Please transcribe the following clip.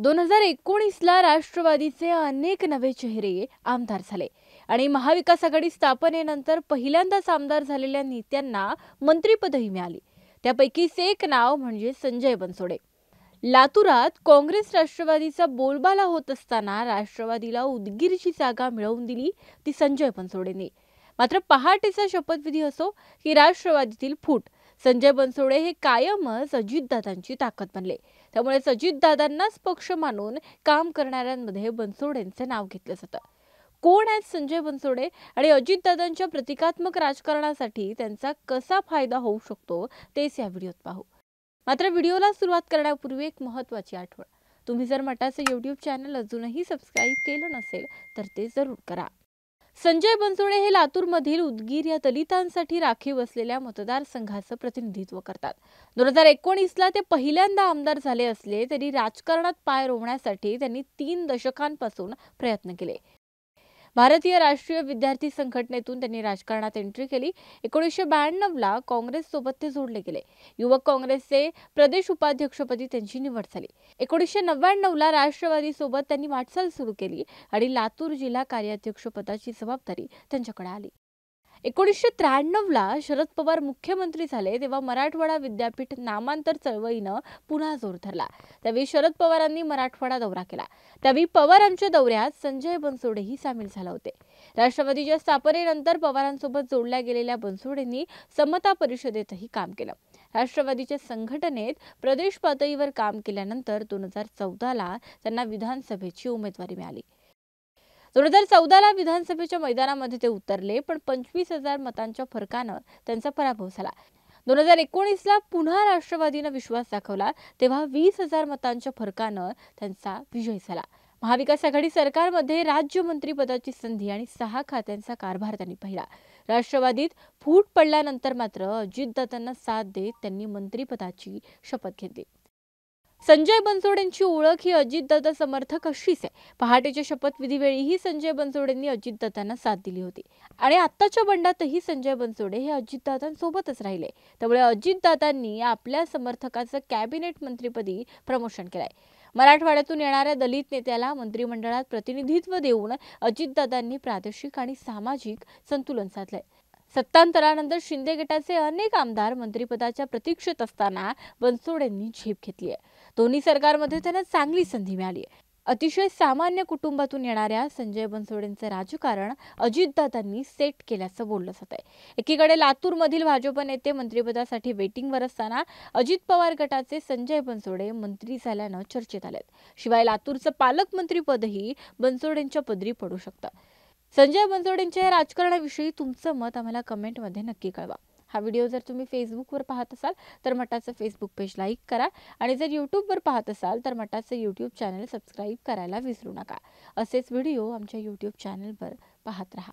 दोन हजार एकोणीसला राष्ट्रवादीचे अनेक नवे चेहरे आमदार झाले आणि महाविकास आघाडी स्थापनेनंतर पहिल्यांदाच आमदार झालेल्या नेत्यांना मंत्रिपदही मिळाली त्यापैकीच एक नाव म्हणजे संजय बनसोडे लातूरात काँग्रेस राष्ट्रवादीचा बोलबाला होत असताना राष्ट्रवादीला उदगीरची जागा मिळवून दिली ती संजय बनसोडेंनी मात्र पहाटेचा शपथविधी असो की राष्ट्रवादीतील फूट संजय बनसोडे हे कायमच अजितदादांची ताकद बनले त्यामुळे अजितदादांनाच पक्ष मानून काम करणाऱ्यांमध्ये बनसोडेंचे नाव घेतलं जातं कोण आहेत संजय बनसोडे आणि अजितदादांच्या प्रतिकात्मक राजकारणासाठी त्यांचा कसा फायदा होऊ शकतो तेच या व्हिडिओत पाहू मात्र व्हिडिओला सुरुवात करण्यापूर्वी एक महत्त्वाची आठवण तुम्ही जर मटाचं यूट्यूब चॅनल अजूनही सबस्क्राईब केलं नसेल तर ते जरूर करा संजय बनसोडे हे लातूर मधील उदगीर या दलितांसाठी राखीव असलेल्या मतदारसंघाचं प्रतिनिधित्व करतात दोन हजार एकोणीसला ते पहिल्यांदा आमदार झाले असले तरी राजकारणात पाय रोवण्यासाठी त्यांनी तीन दशकांपासून प्रयत्न केले भारतीय राष्ट्रीय विद्यार्थी संघटनेतून त्यांनी राजकारणात एंट्री केली एकोणीसशे काँग्रेस काँग्रेससोबत ते जोडले गेले युवक काँग्रेसचे प्रदेश उपाध्यक्षपदी त्यांची निवड झाली एकोणीसशे नव्याण्णवला राष्ट्रवादी सोबत त्यांनी वाटचाल सुरू केली आणि लातूर जिल्हा कार्याध्यक्ष पदाची जबाबदारी त्यांच्याकडे आली एकोणीसशे त्र्याण्णवला शरद पवार मुख्यमंत्री झाले तेव्हा मराठवाडा विद्यापीठ नामांतर चळवळीनं पुन्हा जोर धरला त्यावेळी शरद पवारांनी मराठवाडा दौरा केला त्यावेळी पवारांच्या दौऱ्यात संजय बनसोडेही सामील झाले होते राष्ट्रवादीच्या स्थापनेनंतर पवारांसोबत जोडल्या गेलेल्या बनसोडेंनी समता परिषदेतही काम केलं राष्ट्रवादीच्या संघटनेत प्रदेश पातळीवर काम केल्यानंतर दोन हजार चौदाला त्यांना विधानसभेची उमेदवारी मिळाली दोन हजार चौदाला विधानसभेच्या मैदानामध्ये ते उतरले पण पंचवीस हजार मतांच्या फरकानं त्यांचा पराभव झाला दोन हजार एकोणीसला पुन्हा राष्ट्रवादीनं विश्वास दाखवला तेव्हा वीस हजार मतांच्या फरकानं त्यांचा विजय झाला महाविकास आघाडी सरकारमध्ये राज्यमंत्री पदाची संधी आणि सहा खात्यांचा कारभार त्यांनी पाहिला राष्ट्रवादीत फूट पडल्यानंतर मात्र अजितदादांना साथ देत त्यांनी मंत्रीपदाची शपथ घेतली संजय बनसोडेंची ओळख ही अजितदादा समर्थक अशीच आहे पहाटेच्या शपथविधीवेळीही संजय बनसोडेंनी अजितदादांना साथ दिली होती आणि आताच्या बंडातही संजय बनसोडे हे अजितदादांसोबतच राहिले त्यामुळे अजितदादांनी आपल्या समर्थकाचं कॅबिनेट मंत्रीपदी प्रमोशन केलंय मराठवाड्यातून येणाऱ्या दलित नेत्याला मंत्रिमंडळात प्रतिनिधित्व देऊन अजितदादांनी प्रादेशिक आणि सामाजिक संतुलन साधलंय सत्तांतरानंतर शिंदे गटाचे अनेक आमदार मंत्रिपदाच्या प्रतीक्षेत असताना बनसोडेंनी झेप घेतली आहे दोन्ही सरकारमध्ये त्यांना चांगली संधी मिळाली आहे अतिशय सामान्य कुटुंबातून येणाऱ्या संजय बनसोडेंचं राजकारण अजितदादांनी सेट केल्याचं बोललं जात आहे एकीकडे मधील भाजप नेते मंत्रिपदासाठी वेटिंगवर असताना अजित पवार गटाचे संजय बनसोडे मंत्री झाल्यानं चर्चेत आलेत शिवाय लातूरचं पालकमंत्रीपदही बनसोडेंच्या पदरी पडू शकतं संजय या राजकारणाविषयी तुमचं मत आम्हाला कमेंटमध्ये नक्की कळवा हा व्हिडिओ जर तुम्ही फेसबुकवर पाहत असाल तर मटाचं फेसबुक पेज लाईक करा आणि जर यूट्यूबवर पाहत असाल तर मटाचं यूट्यूब चॅनल सबस्क्राईब करायला विसरू नका असेच व्हिडिओ आमच्या यूट्यूब चॅनलवर पाहत राहा